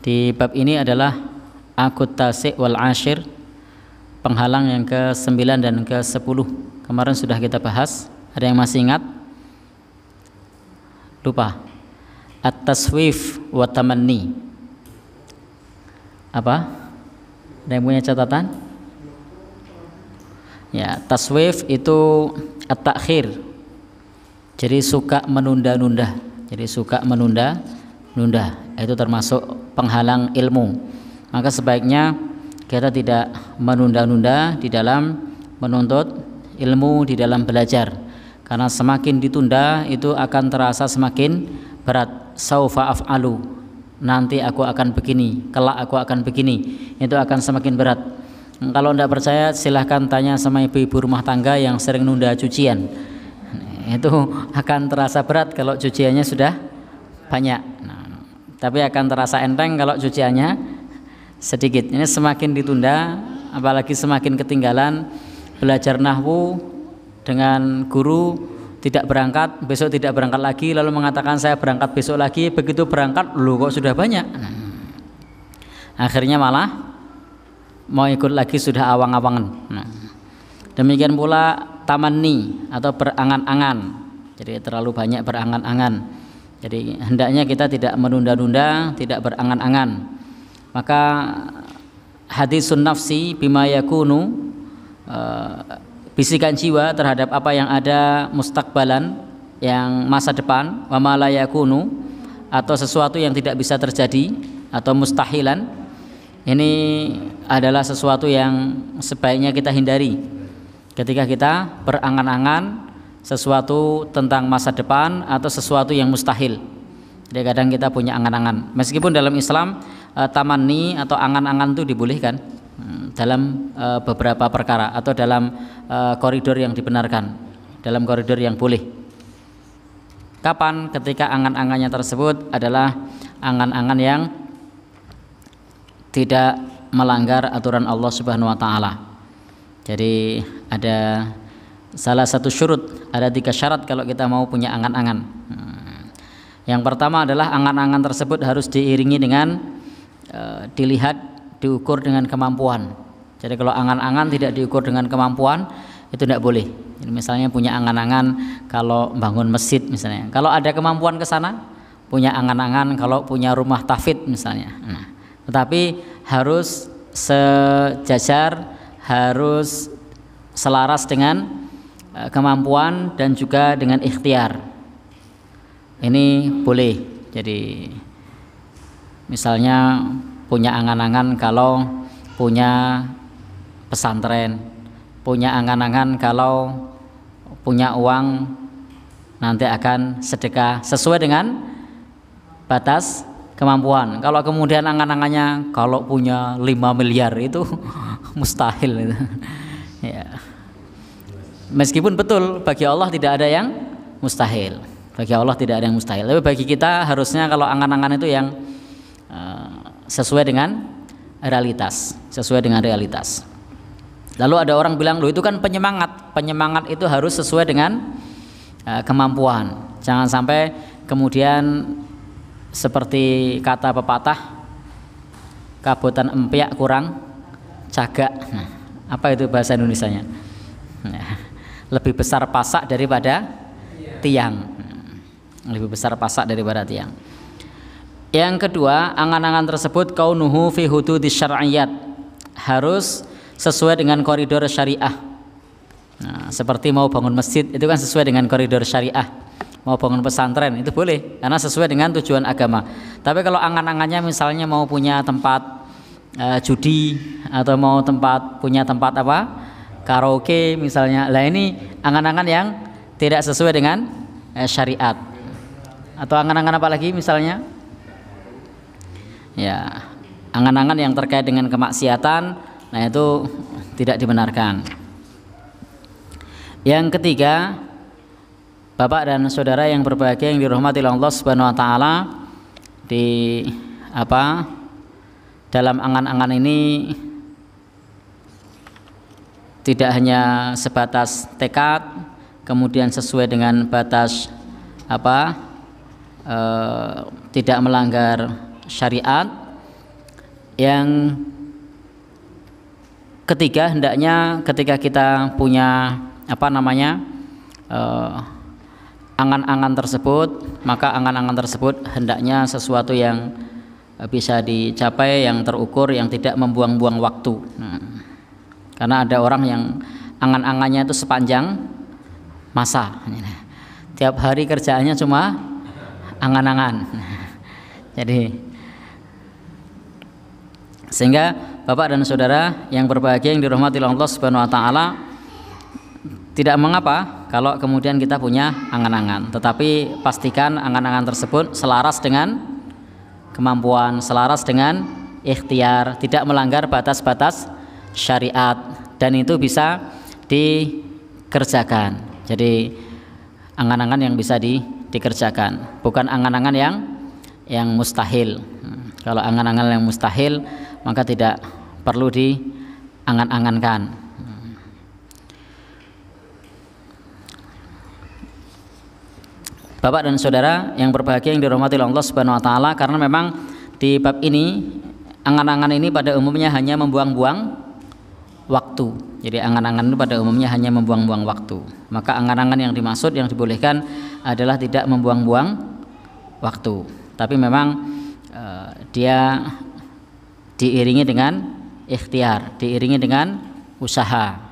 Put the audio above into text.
Di bab ini adalah akut tasik wal ashir penghalang yang ke-9 dan ke-10. Kemarin sudah kita bahas. Ada yang masih ingat? Lupa. atas taswif wa tamanni. Apa? Ada yang punya catatan? Ya, taswif itu at-takhir. Jadi suka menunda-nunda. Jadi suka menunda-nunda. Itu termasuk penghalang ilmu. Maka sebaiknya kita tidak menunda-nunda di dalam menuntut ilmu, di dalam belajar. Karena semakin ditunda itu akan terasa semakin berat. Saufa af'alu. Nanti aku akan begini, kelak aku akan begini. Itu akan semakin berat. Kalau tidak percaya silahkan tanya sama ibu-ibu rumah tangga yang sering nunda cucian. Itu akan terasa berat kalau cuciannya sudah banyak. Nah, tapi akan terasa enteng kalau cuciannya sedikit. Ini semakin ditunda, apalagi semakin ketinggalan belajar nahwu dengan guru tidak berangkat, besok tidak berangkat lagi, lalu mengatakan saya berangkat besok lagi, begitu berangkat lu kok sudah banyak. Akhirnya malah mau ikut lagi sudah awang-awangan. Nah, demikian pula tamani atau berangan-angan. Jadi terlalu banyak berangan-angan jadi hendaknya kita tidak menunda-nunda, tidak berangan-angan. Maka hadis sunnafsi bima yakunu e, bisikan jiwa terhadap apa yang ada mustakbalan yang masa depan wa ma atau sesuatu yang tidak bisa terjadi atau mustahilan ini adalah sesuatu yang sebaiknya kita hindari ketika kita berangan-angan sesuatu tentang masa depan atau sesuatu yang mustahil. Jadi kadang kita punya angan-angan. Meskipun dalam Islam taman eh, tamani atau angan-angan itu dibolehkan hmm, dalam eh, beberapa perkara atau dalam eh, koridor yang dibenarkan, dalam koridor yang boleh. Kapan ketika angan-angannya tersebut adalah angan-angan yang tidak melanggar aturan Allah Subhanahu wa taala. Jadi ada salah satu syurut ada tiga syarat kalau kita mau punya angan-angan hmm. yang pertama adalah angan-angan tersebut harus diiringi dengan e, dilihat diukur dengan kemampuan jadi kalau angan-angan tidak diukur dengan kemampuan itu tidak boleh jadi misalnya punya angan-angan kalau bangun masjid misalnya kalau ada kemampuan ke sana punya angan-angan kalau punya rumah tafid misalnya nah, tetapi harus sejajar harus selaras dengan Eh, kemampuan dan juga dengan ikhtiar ini boleh jadi misalnya punya angan-angan kalau punya pesantren punya angan-angan kalau punya uang nanti akan sedekah sesuai dengan batas kemampuan kalau kemudian angan-angannya kalau punya 5 miliar itu mustahil ya Meskipun betul bagi Allah tidak ada yang mustahil. Bagi Allah tidak ada yang mustahil. Tapi bagi kita harusnya kalau angan-angan itu yang uh, sesuai dengan realitas, sesuai dengan realitas. Lalu ada orang bilang, "Loh, itu kan penyemangat. Penyemangat itu harus sesuai dengan uh, kemampuan. Jangan sampai kemudian seperti kata pepatah kabutan empiak kurang cagak." Nah, apa itu bahasa nya Nah lebih besar pasak daripada tiang. Hmm, lebih besar pasak daripada tiang. Yang kedua, angan-angan tersebut kau nuhu fi hududi syar'iyat harus sesuai dengan koridor syariah. Nah, seperti mau bangun masjid itu kan sesuai dengan koridor syariah. Mau bangun pesantren itu boleh karena sesuai dengan tujuan agama. Tapi kalau angan-angannya misalnya mau punya tempat uh, judi atau mau tempat punya tempat apa? karaoke misalnya. Lah ini angan-angan yang tidak sesuai dengan eh, syariat. Atau angan-angan apa lagi misalnya? Ya, angan-angan yang terkait dengan kemaksiatan, nah itu tidak dibenarkan. Yang ketiga, Bapak dan saudara yang berbahagia yang dirahmati Allah Subhanahu wa taala di apa? Dalam angan-angan ini tidak hanya sebatas tekad kemudian sesuai dengan batas apa e, tidak melanggar syariat yang ketiga hendaknya ketika kita punya apa namanya eh, angan-angan e, tersebut maka angan-angan tersebut hendaknya sesuatu yang bisa dicapai yang terukur yang tidak membuang-buang waktu nah, karena ada orang yang angan-angannya itu sepanjang masa. Tiap hari kerjaannya cuma angan-angan. Jadi sehingga Bapak dan Saudara yang berbahagia yang dirahmati Allah Subhanahu wa taala tidak mengapa kalau kemudian kita punya angan-angan, tetapi pastikan angan-angan tersebut selaras dengan kemampuan, selaras dengan ikhtiar, tidak melanggar batas-batas syariat dan itu bisa dikerjakan. Jadi angan-angan yang bisa di, dikerjakan, bukan angan-angan yang yang mustahil. Hmm. Kalau angan-angan yang mustahil maka tidak perlu diangan-angankan. Bapak dan saudara yang berbahagia yang dirahmati Allah Subhanahu wa taala karena memang di bab ini angan-angan ini pada umumnya hanya membuang-buang waktu. Jadi angan-angan itu pada umumnya hanya membuang-buang waktu. Maka angan-angan yang dimaksud yang dibolehkan adalah tidak membuang-buang waktu. Tapi memang uh, dia diiringi dengan ikhtiar, diiringi dengan usaha.